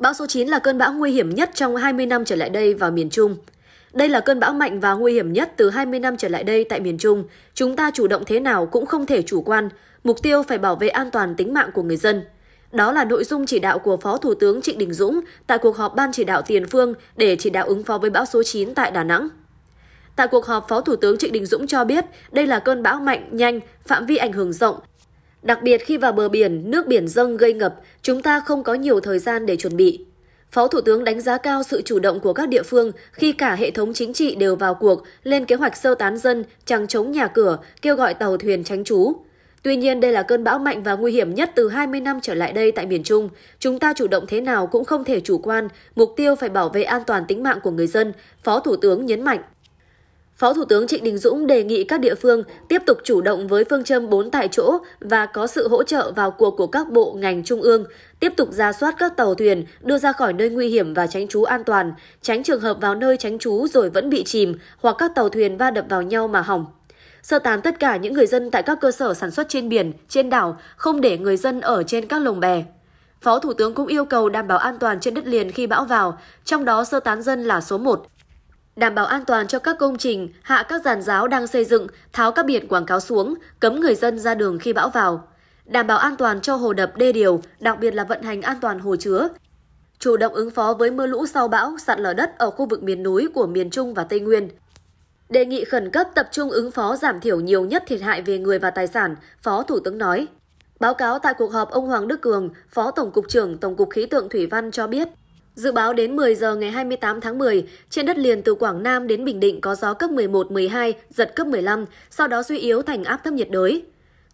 Bão số 9 là cơn bão nguy hiểm nhất trong 20 năm trở lại đây vào miền Trung. Đây là cơn bão mạnh và nguy hiểm nhất từ 20 năm trở lại đây tại miền Trung. Chúng ta chủ động thế nào cũng không thể chủ quan, mục tiêu phải bảo vệ an toàn tính mạng của người dân. Đó là nội dung chỉ đạo của Phó Thủ tướng Trịnh Đình Dũng tại cuộc họp Ban chỉ đạo tiền phương để chỉ đạo ứng phó với bão số 9 tại Đà Nẵng. Tại cuộc họp, Phó Thủ tướng Trịnh Đình Dũng cho biết đây là cơn bão mạnh, nhanh, phạm vi ảnh hưởng rộng, Đặc biệt khi vào bờ biển, nước biển dâng gây ngập, chúng ta không có nhiều thời gian để chuẩn bị. Phó Thủ tướng đánh giá cao sự chủ động của các địa phương khi cả hệ thống chính trị đều vào cuộc, lên kế hoạch sơ tán dân, chẳng chống nhà cửa, kêu gọi tàu thuyền tránh trú. Tuy nhiên, đây là cơn bão mạnh và nguy hiểm nhất từ 20 năm trở lại đây tại miền Trung. Chúng ta chủ động thế nào cũng không thể chủ quan, mục tiêu phải bảo vệ an toàn tính mạng của người dân, Phó Thủ tướng nhấn mạnh. Phó Thủ tướng Trịnh Đình Dũng đề nghị các địa phương tiếp tục chủ động với phương châm bốn tại chỗ và có sự hỗ trợ vào cuộc của các bộ ngành trung ương, tiếp tục ra soát các tàu thuyền đưa ra khỏi nơi nguy hiểm và tránh trú an toàn, tránh trường hợp vào nơi tránh trú rồi vẫn bị chìm hoặc các tàu thuyền va đập vào nhau mà hỏng. Sơ tán tất cả những người dân tại các cơ sở sản xuất trên biển, trên đảo, không để người dân ở trên các lồng bè, Phó Thủ tướng cũng yêu cầu đảm bảo an toàn trên đất liền khi bão vào, trong đó sơ tán dân là số 1, đảm bảo an toàn cho các công trình, hạ các giàn giáo đang xây dựng, tháo các biển quảng cáo xuống, cấm người dân ra đường khi bão vào. Đảm bảo an toàn cho hồ đập đê điều, đặc biệt là vận hành an toàn hồ chứa. Chủ động ứng phó với mưa lũ sau bão, sạt lở đất ở khu vực miền núi của miền Trung và Tây Nguyên. Đề nghị khẩn cấp tập trung ứng phó giảm thiểu nhiều nhất thiệt hại về người và tài sản, Phó Thủ tướng nói. Báo cáo tại cuộc họp ông Hoàng Đức Cường, Phó Tổng cục trưởng Tổng cục Khí tượng Thủy văn cho biết, Dự báo đến 10 giờ ngày 28 tháng 10, trên đất liền từ Quảng Nam đến Bình Định có gió cấp 11-12, giật cấp 15, sau đó suy yếu thành áp thấp nhiệt đới.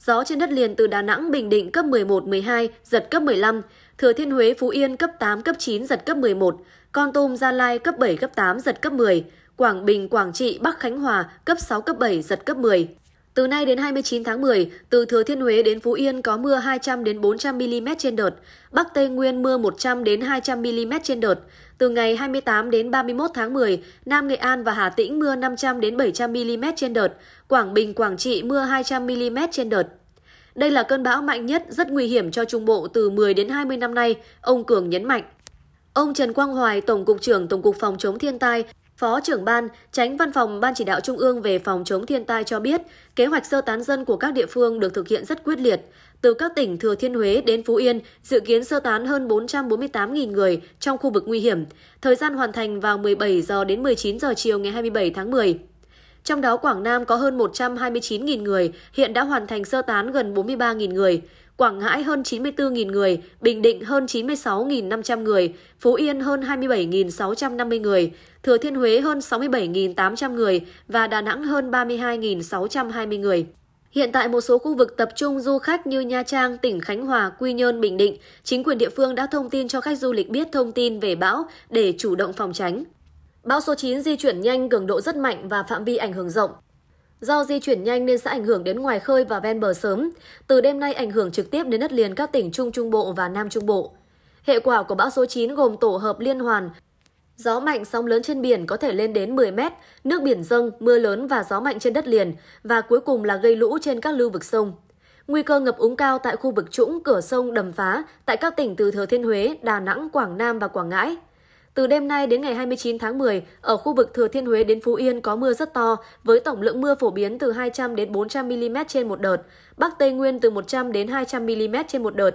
Gió trên đất liền từ Đà Nẵng, Bình Định cấp 11-12, giật cấp 15, Thừa Thiên Huế, Phú Yên cấp 8, cấp 9, giật cấp 11, Con Tum, Gia Lai cấp 7, cấp 8, giật cấp 10, Quảng Bình, Quảng Trị, Bắc Khánh Hòa cấp 6, cấp 7, giật cấp 10. Từ nay đến 29 tháng 10, từ Thừa Thiên Huế đến Phú Yên có mưa 200 đến 400 mm trên đợt, Bắc Tây Nguyên mưa 100 đến 200 mm trên đợt. Từ ngày 28 đến 31 tháng 10, Nam Nghệ An và Hà Tĩnh mưa 500 đến 700 mm trên đợt, Quảng Bình Quảng Trị mưa 200 mm trên đợt. Đây là cơn bão mạnh nhất rất nguy hiểm cho Trung Bộ từ 10 đến 20 năm nay, ông Cường nhấn mạnh. Ông Trần Quang Hoài, Tổng cục trưởng Tổng cục Phòng chống thiên tai, Phó trưởng ban, tránh văn phòng Ban chỉ đạo Trung ương về phòng chống thiên tai cho biết, kế hoạch sơ tán dân của các địa phương được thực hiện rất quyết liệt. Từ các tỉnh Thừa Thiên Huế đến Phú Yên, dự kiến sơ tán hơn 448.000 người trong khu vực nguy hiểm. Thời gian hoàn thành vào 17 giờ đến 19 giờ chiều ngày 27 tháng 10. Trong đó Quảng Nam có hơn 129.000 người, hiện đã hoàn thành sơ tán gần 43.000 người. Quảng Ngãi hơn 94.000 người, Bình Định hơn 96.500 người, Phú Yên hơn 27.650 người, Thừa Thiên Huế hơn 67.800 người và Đà Nẵng hơn 32.620 người. Hiện tại một số khu vực tập trung du khách như Nha Trang, tỉnh Khánh Hòa, Quy Nhơn, Bình Định, chính quyền địa phương đã thông tin cho khách du lịch biết thông tin về bão để chủ động phòng tránh. Bão số 9 di chuyển nhanh, cường độ rất mạnh và phạm vi ảnh hưởng rộng. Do di chuyển nhanh nên sẽ ảnh hưởng đến ngoài khơi và ven bờ sớm. Từ đêm nay ảnh hưởng trực tiếp đến đất liền các tỉnh Trung Trung Bộ và Nam Trung Bộ. Hệ quả của bão số 9 gồm tổ hợp liên hoàn, Gió mạnh sóng lớn trên biển có thể lên đến 10 mét, nước biển dâng, mưa lớn và gió mạnh trên đất liền và cuối cùng là gây lũ trên các lưu vực sông. Nguy cơ ngập úng cao tại khu vực trũng, cửa sông, đầm phá tại các tỉnh từ Thừa Thiên Huế, Đà Nẵng, Quảng Nam và Quảng Ngãi. Từ đêm nay đến ngày 29 tháng 10, ở khu vực Thừa Thiên Huế đến Phú Yên có mưa rất to, với tổng lượng mưa phổ biến từ 200 đến 400 mm trên một đợt, Bắc Tây Nguyên từ 100 đến 200 mm trên một đợt.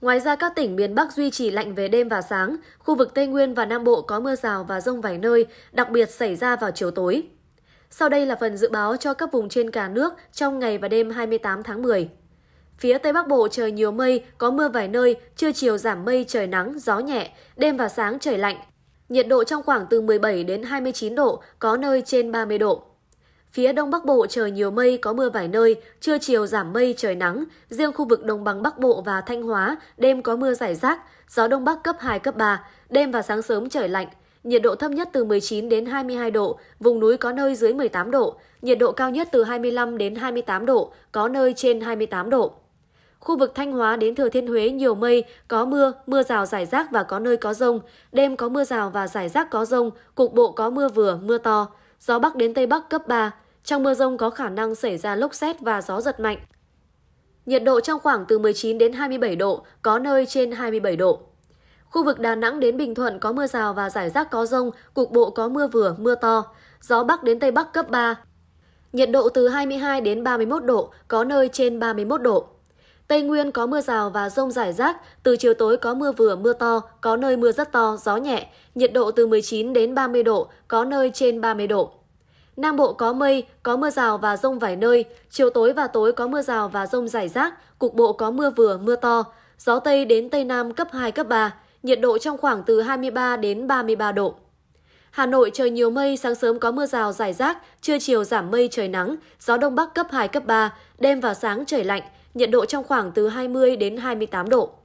Ngoài ra các tỉnh miền Bắc duy trì lạnh về đêm và sáng, khu vực Tây Nguyên và Nam Bộ có mưa rào và rông vài nơi, đặc biệt xảy ra vào chiều tối. Sau đây là phần dự báo cho các vùng trên cả nước trong ngày và đêm 28 tháng 10. Phía Tây Bắc Bộ trời nhiều mây, có mưa vài nơi, trưa chiều giảm mây trời nắng, gió nhẹ, đêm và sáng trời lạnh. Nhiệt độ trong khoảng từ 17 đến 29 độ, có nơi trên 30 độ. Phía Đông Bắc Bộ trời nhiều mây, có mưa vài nơi, trưa chiều giảm mây trời nắng, riêng khu vực Đồng bằng Bắc Bộ và Thanh Hóa đêm có mưa rải rác, gió Đông Bắc cấp 2 cấp 3, đêm và sáng sớm trời lạnh. Nhiệt độ thấp nhất từ 19 đến 22 độ, vùng núi có nơi dưới 18 độ, nhiệt độ cao nhất từ 25 đến 28 độ, có nơi trên 28 độ. Khu vực Thanh Hóa đến Thừa Thiên Huế nhiều mây, có mưa, mưa rào rải rác và có nơi có rông. Đêm có mưa rào và rải rác có rông, cục bộ có mưa vừa, mưa to. Gió Bắc đến Tây Bắc cấp 3. Trong mưa rông có khả năng xảy ra lốc xét và gió giật mạnh. Nhiệt độ trong khoảng từ 19 đến 27 độ, có nơi trên 27 độ. Khu vực Đà Nẵng đến Bình Thuận có mưa rào và rải rác có rông, cục bộ có mưa vừa, mưa to. Gió Bắc đến Tây Bắc cấp 3. Nhiệt độ từ 22 đến 31 độ, có nơi trên 31 độ. Tây Nguyên có mưa rào và rông rải rác, từ chiều tối có mưa vừa mưa to, có nơi mưa rất to, gió nhẹ, nhiệt độ từ 19 đến 30 độ, có nơi trên 30 độ. Nam Bộ có mây, có mưa rào và rông vài nơi, chiều tối và tối có mưa rào và rông rải rác, cục bộ có mưa vừa mưa to, gió Tây đến Tây Nam cấp 2, cấp 3, nhiệt độ trong khoảng từ 23 đến 33 độ. Hà Nội trời nhiều mây, sáng sớm có mưa rào rải rác, trưa chiều giảm mây trời nắng, gió đông bắc cấp 2 cấp 3, đêm và sáng trời lạnh, nhiệt độ trong khoảng từ 20 đến 28 độ.